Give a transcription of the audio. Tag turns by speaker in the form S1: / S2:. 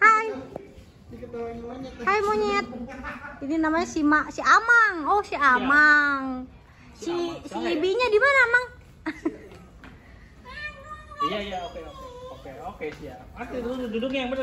S1: Hai. Hai monyet.
S2: Ini namanya si Ma, si Amang. Oh, si Amang. Si si ibinya ya? di mana, Mang?
S3: Iya, iya, oke, oke. Oke, oke, siap. Oke,
S4: duduk yang